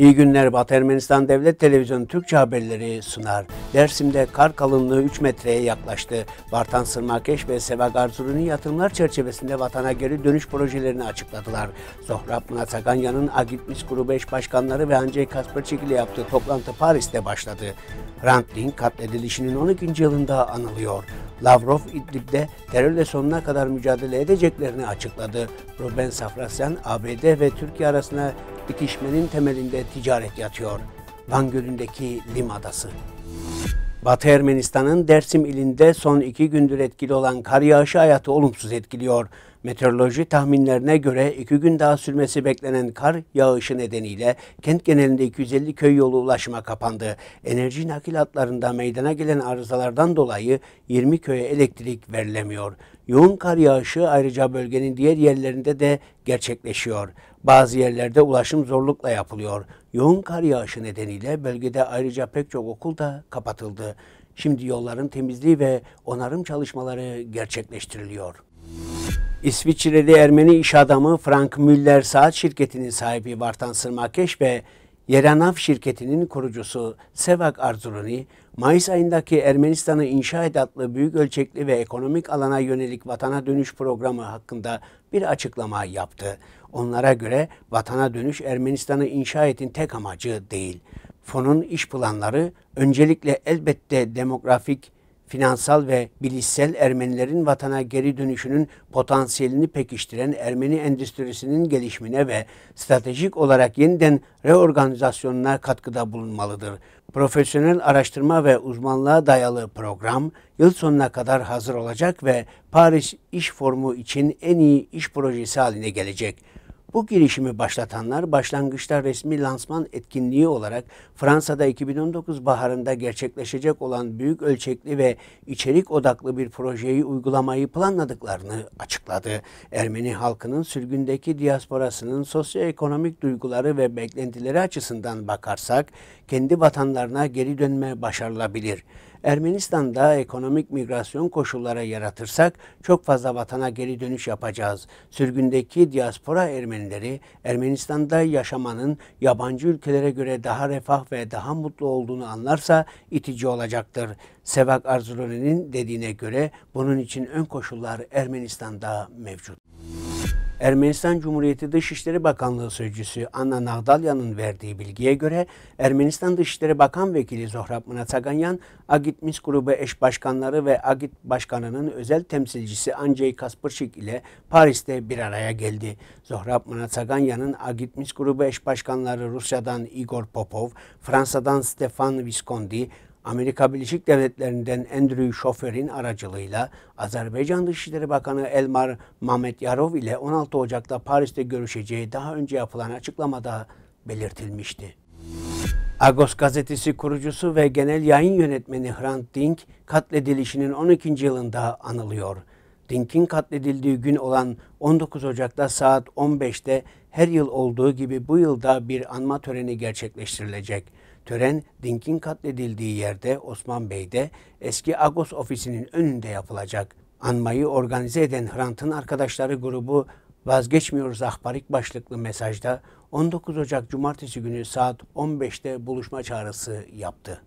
İyi günler Batı Ermenistan Devlet Televizyonu Türkçe haberleri sunar. Dersim'de kar kalınlığı 3 metreye yaklaştı. Bartan Sırmakeş ve Seva Garzuri'nin yatırımlar çerçevesinde vatana geri dönüş projelerini açıkladılar. Zohrab Mnatsaganyan'ın Agitmis Grubu eş başkanları ve Andrzej Kasperçik ile yaptığı toplantı Paris'te başladı. Rantling katledilişinin 12. yılında anılıyor. Lavrov İdlib'de terörle sonuna kadar mücadele edeceklerini açıkladı. Ruben Safrasyan, ABD ve Türkiye arasında Bitişmenin temelinde ticaret yatıyor. Van Gölü'ndeki Lim Adası. Batı Ermenistan'ın Dersim ilinde son iki gündür etkili olan kar yağışı hayatı olumsuz etkiliyor. Meteoroloji tahminlerine göre iki gün daha sürmesi beklenen kar yağışı nedeniyle kent genelinde 250 köy yolu ulaşıma kapandı. Enerji nakil hatlarında meydana gelen arızalardan dolayı 20 köye elektrik verilemiyor. Yoğun kar yağışı ayrıca bölgenin diğer yerlerinde de gerçekleşiyor. Bazı yerlerde ulaşım zorlukla yapılıyor. Yoğun kar yağışı nedeniyle bölgede ayrıca pek çok okul da kapatıldı. Şimdi yolların temizliği ve onarım çalışmaları gerçekleştiriliyor. İsviçreli Ermeni iş adamı Frank Müller Saat şirketinin sahibi Vartan Sırmakeş ve Yeranav şirketinin kurucusu Sevak Arzuruni, Mayıs ayındaki Ermenistan'ı inşa et adlı büyük ölçekli ve ekonomik alana yönelik vatana dönüş programı hakkında bir açıklama yaptı. Onlara göre vatana dönüş Ermenistan'ı inşa etin tek amacı değil. Fonun iş planları öncelikle elbette demografik finansal ve bilişsel Ermenilerin vatana geri dönüşünün potansiyelini pekiştiren Ermeni endüstrisinin gelişmine ve stratejik olarak yeniden reorganizasyonuna katkıda bulunmalıdır. Profesyonel araştırma ve uzmanlığa dayalı program yıl sonuna kadar hazır olacak ve Paris İş formu için en iyi iş projesi haline gelecek. Bu girişimi başlatanlar başlangıçta resmi lansman etkinliği olarak Fransa'da 2019 baharında gerçekleşecek olan büyük ölçekli ve içerik odaklı bir projeyi uygulamayı planladıklarını açıkladı. Ermeni halkının sürgündeki diasporasının sosyoekonomik duyguları ve beklentileri açısından bakarsak kendi vatanlarına geri dönme başarılabilir. Ermenistan'da ekonomik migrasyon koşulları yaratırsak çok fazla vatana geri dönüş yapacağız. Sürgündeki diaspora Ermenileri Ermenistan'da yaşamanın yabancı ülkelere göre daha refah ve daha mutlu olduğunu anlarsa itici olacaktır. Sevak Arzuloni'nin dediğine göre bunun için ön koşullar Ermenistan'da mevcut. Ermenistan Cumhuriyeti Dışişleri Bakanlığı Sözcüsü Anna Nagdalya'nın verdiği bilgiye göre Ermenistan Dışişleri Bakan Vekili Zohrab Mnatsaganyan, Agit Minsk Grubu eş başkanları ve Agit Başkanı'nın özel temsilcisi Andrei Kaspırçik ile Paris'te bir araya geldi. Zohrab Mnatsaganyan'ın Agit Minsk Grubu eş başkanları Rusya'dan Igor Popov, Fransa'dan Stefan Visconti, Amerika Birleşik Devletleri'nden Andrew Şofer'in aracılığıyla Azerbaycan Dışişleri Bakanı Elmar Mamet Yarov ile 16 Ocak'ta Paris'te görüşeceği daha önce yapılan açıklamada belirtilmişti. Agos gazetesi kurucusu ve genel yayın yönetmeni Hrant Dink katledilişinin 12. yılında anılıyor. Dink'in katledildiği gün olan 19 Ocak'ta saat 15'te her yıl olduğu gibi bu yılda bir anma töreni gerçekleştirilecek. Tören Dink'in katledildiği yerde Osman Bey'de eski Agos ofisinin önünde yapılacak. Anmayı organize eden Hrant'ın arkadaşları grubu Vazgeçmiyoruz Ahbarik başlıklı mesajda 19 Ocak Cumartesi günü saat 15'te buluşma çağrısı yaptı.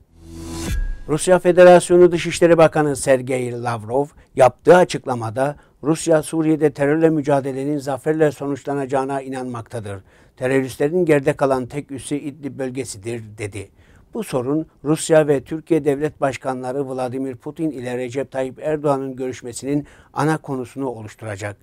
Rusya Federasyonu Dışişleri Bakanı Sergey Lavrov yaptığı açıklamada Rusya Suriye'de terörle mücadelenin zaferle sonuçlanacağına inanmaktadır. Teröristlerin geride kalan tek üssü İdlib bölgesidir dedi. Bu sorun Rusya ve Türkiye devlet başkanları Vladimir Putin ile Recep Tayyip Erdoğan'ın görüşmesinin ana konusunu oluşturacak.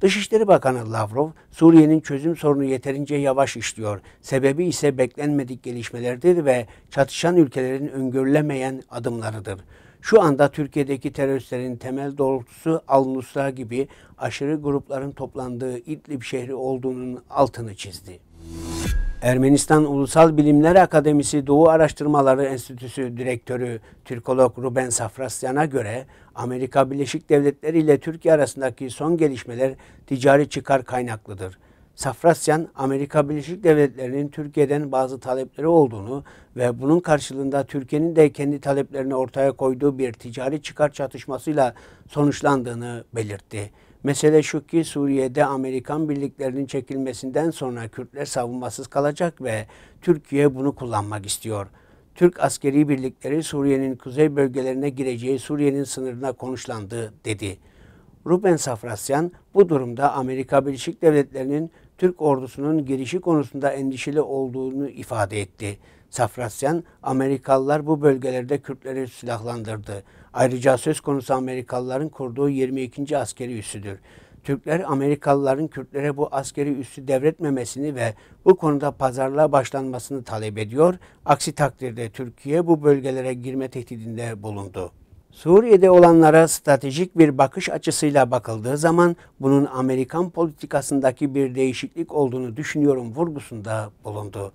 Dışişleri Bakanı Lavrov, Suriye'nin çözüm sorunu yeterince yavaş işliyor. Sebebi ise beklenmedik gelişmelerdir ve çatışan ülkelerin öngörülemeyen adımlarıdır. Şu anda Türkiye'deki teröristlerin temel doğrultusu Al-Nusra gibi aşırı grupların toplandığı İdlib şehri olduğunun altını çizdi. Ermenistan Ulusal Bilimler Akademisi Doğu Araştırmaları Enstitüsü Direktörü Türkolog Ruben Safrasyan'a göre Amerika Birleşik Devletleri ile Türkiye arasındaki son gelişmeler ticari çıkar kaynaklıdır. Safrasyan, Amerika Birleşik Devletleri'nin Türkiye'den bazı talepleri olduğunu ve bunun karşılığında Türkiye'nin de kendi taleplerini ortaya koyduğu bir ticari çıkar çatışmasıyla sonuçlandığını belirtti. Mesele şu ki Suriye'de Amerikan birliklerinin çekilmesinden sonra Kürtler savunmasız kalacak ve Türkiye bunu kullanmak istiyor. Türk askeri birlikleri Suriye'nin kuzey bölgelerine gireceği Suriye'nin sınırına konuşlandı dedi. Ruben Safrasyan bu durumda Amerika Birleşik Devletleri'nin Türk ordusunun girişi konusunda endişeli olduğunu ifade etti. Safrasyan, Amerikalılar bu bölgelerde Kürtleri silahlandırdı. Ayrıca söz konusu Amerikalıların kurduğu 22. askeri üssüdür. Türkler Amerikalıların Kürtlere bu askeri üssü devretmemesini ve bu konuda pazarlığa başlanmasını talep ediyor. Aksi takdirde Türkiye bu bölgelere girme tehdidinde bulundu. Suriye'de olanlara stratejik bir bakış açısıyla bakıldığı zaman bunun Amerikan politikasındaki bir değişiklik olduğunu düşünüyorum vurgusunda bulundu.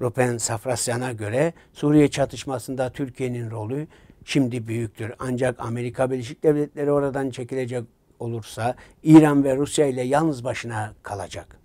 Rupen Safrasyan'a göre Suriye çatışmasında Türkiye'nin rolü şimdi büyüktür. Ancak Amerika Birleşik Devletleri oradan çekilecek olursa İran ve Rusya ile yalnız başına kalacak.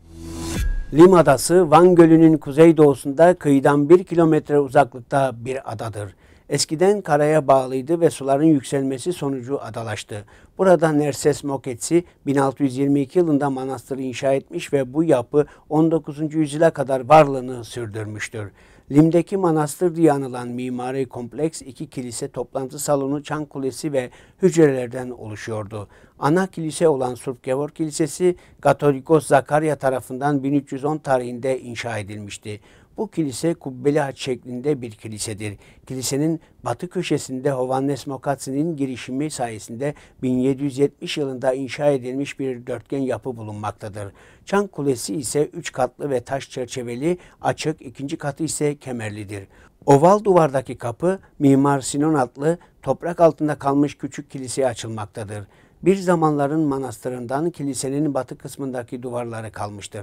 Lim Adası Van Gölü'nün kuzeydoğusunda kıyıdan bir kilometre uzaklıkta bir adadır eskiden karaya bağlıydı ve suların yükselmesi sonucu adalaştı. Burada Nerses Moketsi 1622 yılında manastırı inşa etmiş ve bu yapı 19. yüzyıla kadar varlığını sürdürmüştür. Lim'deki manastır diye anılan mimari kompleks iki kilise toplantı salonu, çan kulesi ve hücrelerden oluşuyordu. Ana kilise olan Surp Surpgevor Kilisesi Katolikos Zakarya tarafından 1310 tarihinde inşa edilmişti. Bu kilise kubbeli haç şeklinde bir kilisedir. Kilisenin batı köşesinde Hovannes Mokatsi'nin girişimi sayesinde 1770 yılında inşa edilmiş bir dörtgen yapı bulunmaktadır. Çan Kulesi ise üç katlı ve taş çerçeveli, açık, ikinci katı ise kemerlidir. Oval duvardaki kapı Mimar Sinan adlı toprak altında kalmış küçük kiliseye açılmaktadır bir zamanların manastırından kilisenin batı kısmındaki duvarları kalmıştır.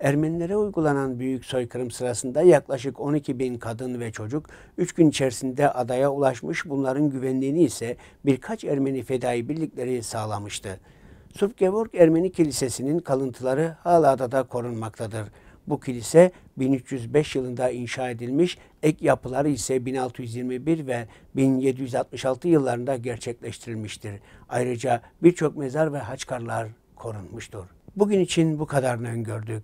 Ermenilere uygulanan büyük soykırım sırasında yaklaşık 12 bin kadın ve çocuk 3 gün içerisinde adaya ulaşmış bunların güvenliğini ise birkaç Ermeni fedai birlikleri sağlamıştı. Subgevorg Ermeni Kilisesi'nin kalıntıları hala adada korunmaktadır. Bu kilise 1305 yılında inşa edilmiş, ek yapıları ise 1621 ve 1766 yıllarında gerçekleştirilmiştir. Ayrıca birçok mezar ve haçkarlar korunmuştur. Bugün için bu kadarını öngördük.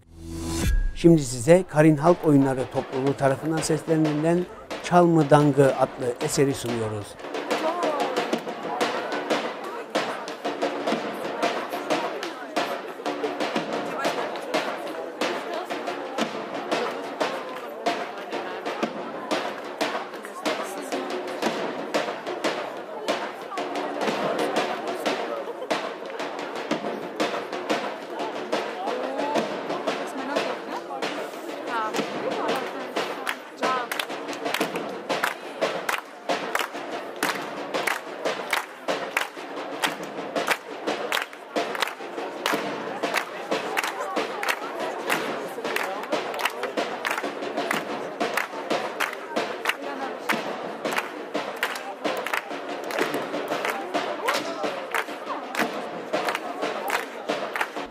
Şimdi size Karin Halk Oyunları Topluluğu tarafından seslendirilen Çalmı Dangı adlı eseri sunuyoruz.